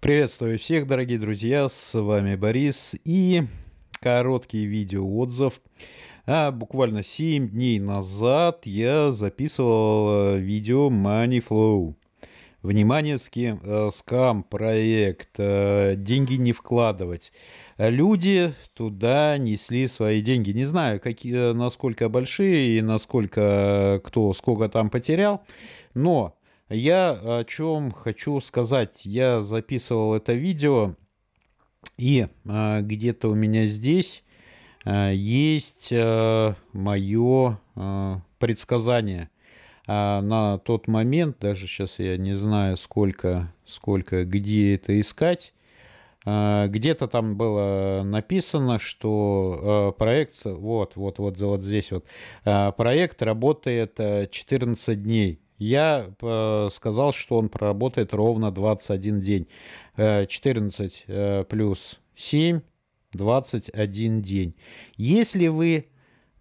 Приветствую всех, дорогие друзья, с вами Борис и короткий видеоотзыв. А буквально 7 дней назад я записывал э, видео Money Flow. Внимание, э, скам-проект, э, деньги не вкладывать. Люди туда несли свои деньги. Не знаю, какие, насколько большие и насколько кто сколько там потерял, но я о чем хочу сказать. Я записывал это видео, и а, где-то у меня здесь а, есть э, а, мое предсказание на тот момент. Даже сейчас я не знаю, сколько, сколько, где это искать. где-то там было написано, что проект, вот, вот, вот, вот здесь вот, проект работает 14 дней я э, сказал, что он проработает ровно 21 день. Э, 14 э, плюс 7, 21 день. Если вы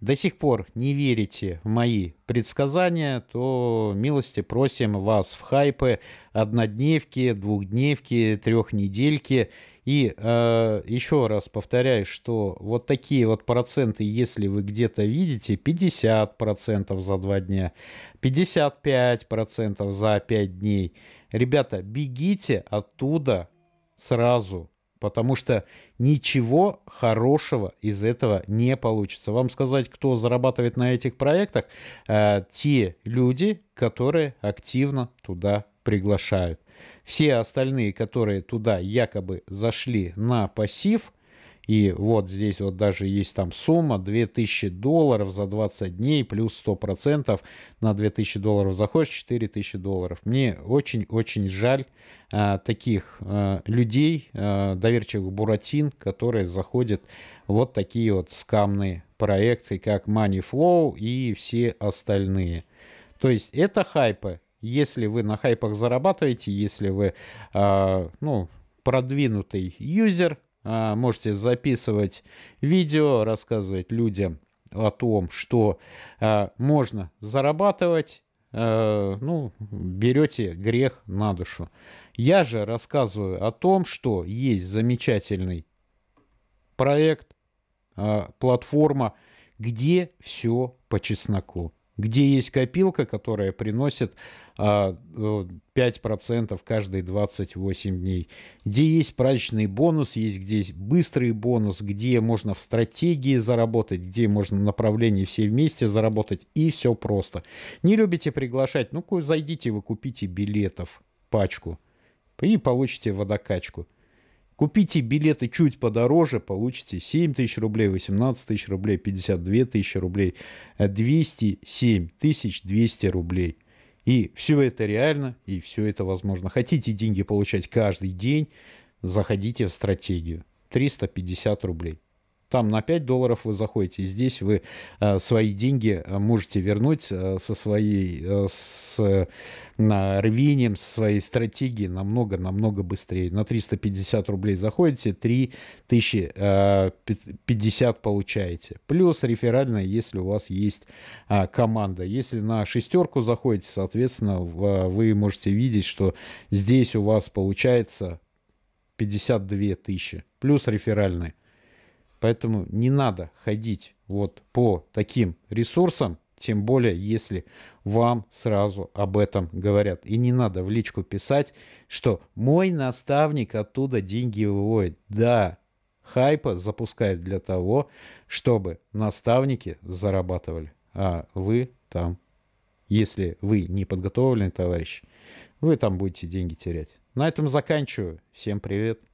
до сих пор не верите в мои предсказания, то милости просим вас в хайпы однодневки, двухдневки, трехнедельки. И э, еще раз повторяю, что вот такие вот проценты, если вы где-то видите, 50% за 2 дня, 55% за 5 дней. Ребята, бегите оттуда сразу. Потому что ничего хорошего из этого не получится. Вам сказать, кто зарабатывает на этих проектах, э, те люди, которые активно туда приглашают. Все остальные, которые туда якобы зашли на пассив, и вот здесь вот даже есть там сумма 2000 долларов за 20 дней плюс 100% на 2000 долларов заходишь 4000 долларов. Мне очень-очень жаль а, таких а, людей, а, доверчивых буратин, которые заходят вот такие вот скамные проекты, как Money Flow и все остальные. То есть это хайпы. Если вы на хайпах зарабатываете, если вы, а, ну, продвинутый юзер, а, можете записывать видео, рассказывать людям о том, что а, можно зарабатывать, а, ну, берете грех на душу. Я же рассказываю о том, что есть замечательный проект, платформа, где все по чесноку где есть копилка, которая приносит 5% а, каждые 28 дней, где есть прачечный бонус, есть где есть быстрый бонус, где можно в стратегии заработать, где можно в направлении все вместе заработать, и все просто. Не любите приглашать, ну-ка зайдите вы купите билетов, пачку, и получите водокачку. Купите билеты чуть подороже, получите 7 тысяч рублей, 18 тысяч рублей, 52 тысячи рублей, 207 э, тысяч 200 рублей. И все это реально, и все это возможно. Хотите деньги получать каждый день, заходите в стратегию. 350 рублей. Там на 5 долларов вы заходите, здесь вы э, свои деньги э, можете вернуть э, со своей, с на рвением, со своей стратегией намного-намного быстрее. На 350 рублей заходите, 3050 получаете. Плюс реферальная, если у вас есть команда. Если на шестерку заходите, соответственно, вы можете видеть, что здесь у вас получается 52 тысячи, плюс реферальные. Поэтому не надо ходить вот по таким ресурсам, тем более, если вам сразу об этом говорят. И не надо в личку писать, что мой наставник оттуда деньги выводит. Да, хайпа запускает для того, чтобы наставники зарабатывали, а вы там, если вы не подготовленный товарищ, вы там будете деньги терять. На этом заканчиваю. Всем привет.